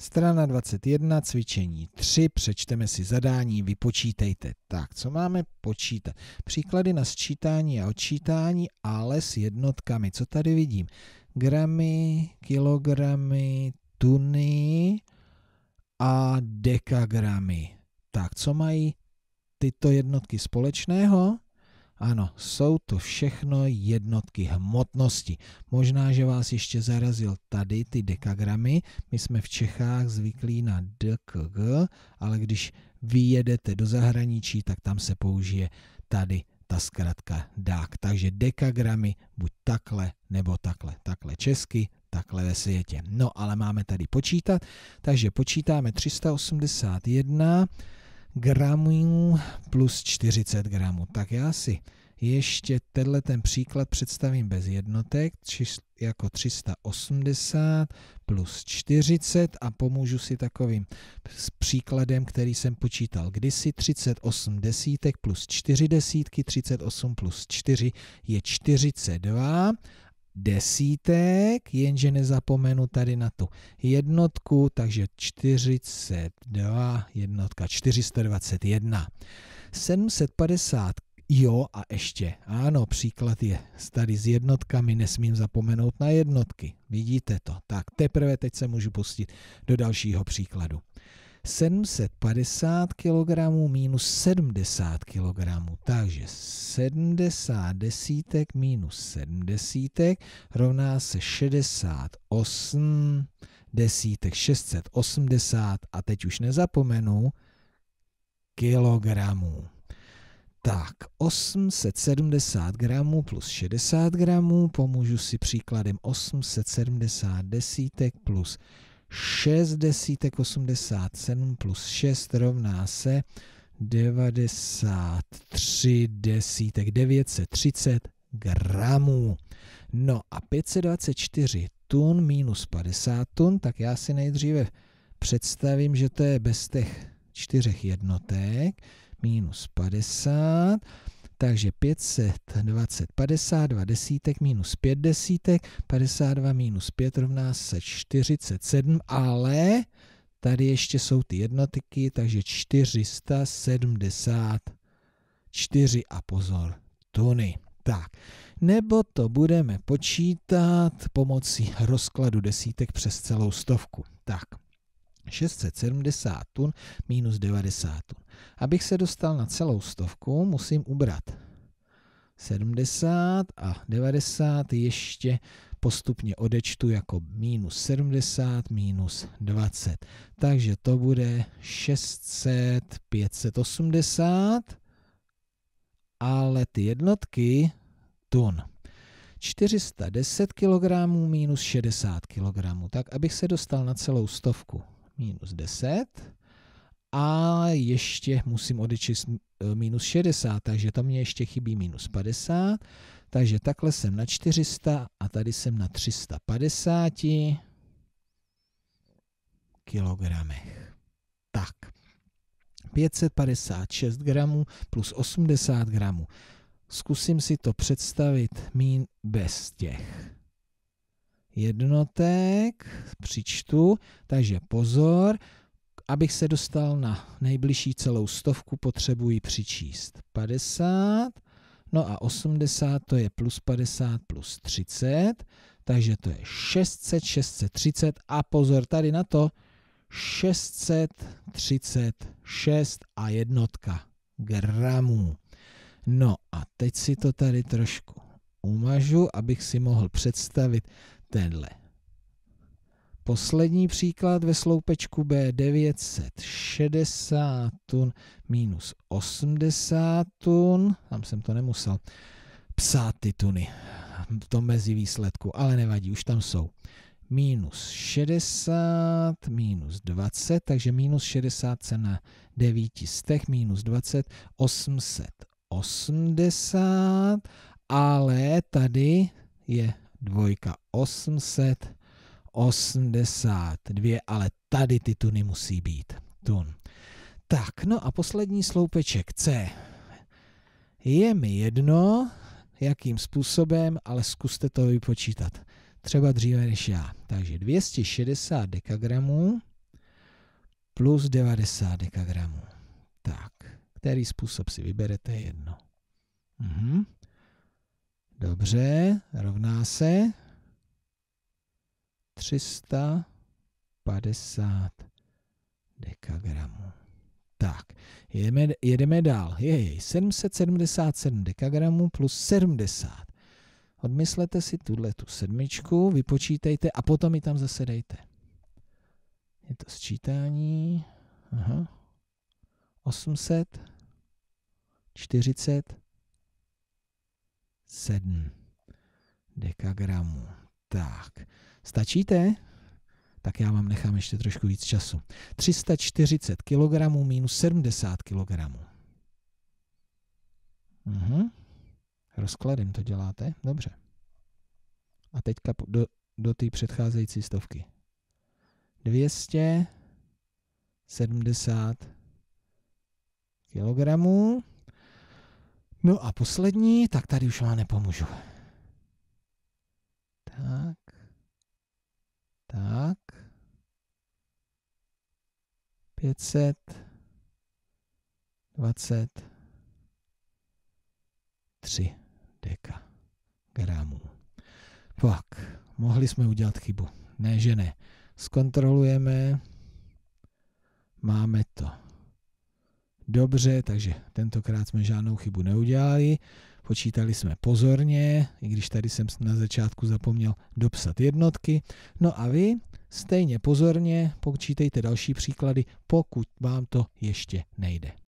Strana 21, cvičení 3, přečteme si zadání, vypočítejte. Tak, co máme počítat? Příklady na sčítání a odčítání, ale s jednotkami. Co tady vidím? Gramy, kilogramy, tuny a dekagramy. Tak, co mají tyto jednotky společného? Ano, jsou to všechno jednotky hmotnosti. Možná, že vás ještě zarazil tady ty dekagramy. My jsme v Čechách zvyklí na DKG, ale když vyjedete do zahraničí, tak tam se použije tady ta zkratka DAK. Takže dekagramy buď takhle nebo takhle. Takhle česky, takhle ve světě. No ale máme tady počítat, takže počítáme 381 gramů plus 40 gramů. Tak já si ještě tenhle ten příklad představím bez jednotek, jako 380 plus 40 a pomůžu si takovým s příkladem, který jsem počítal kdysi, 38 desítek plus 4 desítky, 38 plus 4 je 42 desítek, jenže nezapomenu tady na tu jednotku, takže 42, jednotka 421. 750, jo a ještě, ano, příklad je tady s jednotkami, nesmím zapomenout na jednotky, vidíte to. Tak teprve teď se můžu pustit do dalšího příkladu. 750 kg minus 70 kg, takže 70 desítek minus 70 desítek rovná se 68 desítek 680 a teď už nezapomenu kilogramů. Tak, 870 gramů plus 60 gramů, pomůžu si příkladem 870 desítek plus 6 desítek 87 plus 6 rovná se 93 desítek 930 gramů. No a 524 tun minus 50 tun, tak já si nejdříve představím, že to je bez těch čtyřech jednotek, minus 50, takže 520, 52 desítek minus 5 desítek, 52 minus 5 rovná se 47, ale tady ještě jsou ty jednotky, takže 474 a pozor, tuny. Tak, nebo to budeme počítat pomocí rozkladu desítek přes celou stovku. Tak, 670 tun minus 90 tun. Abych se dostal na celou stovku, musím ubrat 70 a 90 ještě postupně odečtu jako minus 70, minus 20. Takže to bude 600, 580, ale ty jednotky tun. 410 kg minus 60 kg, tak abych se dostal na celou stovku. Minus 10, a ještě musím odečíst e, minus 60, takže tam mě ještě chybí minus 50, takže takhle jsem na 400 a tady jsem na 350 kilogramech. Tak, 556 gramů plus 80 gramů. Zkusím si to představit mín bez těch jednotek, přičtu, takže pozor, Abych se dostal na nejbližší celou stovku, potřebuji přičíst 50, no a 80 to je plus 50 plus 30, takže to je 600, 630 a pozor tady na to, 636 a jednotka gramů. No a teď si to tady trošku umažu, abych si mohl představit tenhle Poslední příklad ve sloupečku B 960 tun minus 80 tun, tam jsem to nemusel psát ty tuny v tom mezi výsledku, ale nevadí, už tam jsou. Minus 60, minus 20, takže minus 60 se na 900, minus 20, 880, ale tady je dvojka 800 82, ale tady ty tuny musí být. Tun. Tak, no a poslední sloupeček C. Je mi jedno, jakým způsobem, ale zkuste to vypočítat. Třeba dříve než já. Takže 260 dekagramů plus 90 dekagramů. Tak, který způsob si vyberete jedno. Mhm. Dobře, rovná se 350 dekagramů. Tak, jedeme, jedeme dál. Jej, 777 dekagramů plus 70. Odmyslete si tuhle tu sedmičku, vypočítejte a potom ji tam zase dejte. Je to sčítání. Aha. 800 47 dekagramů. Tak, stačíte? Tak já vám nechám ještě trošku víc času. 340 kg minus 70 kg. Mhm. Rozkladem to děláte? Dobře. A teďka do, do té předcházející stovky. 270 kilogramů. No a poslední, tak tady už vám nepomůžu. 500, 23 deka gramů. Tak, mohli jsme udělat chybu. Ne, že ne. Zkontrolujeme. Máme to. Dobře, takže tentokrát jsme žádnou chybu neudělali počítali jsme pozorně, i když tady jsem na začátku zapomněl dopsat jednotky. No a vy stejně pozorně počítejte další příklady, pokud vám to ještě nejde.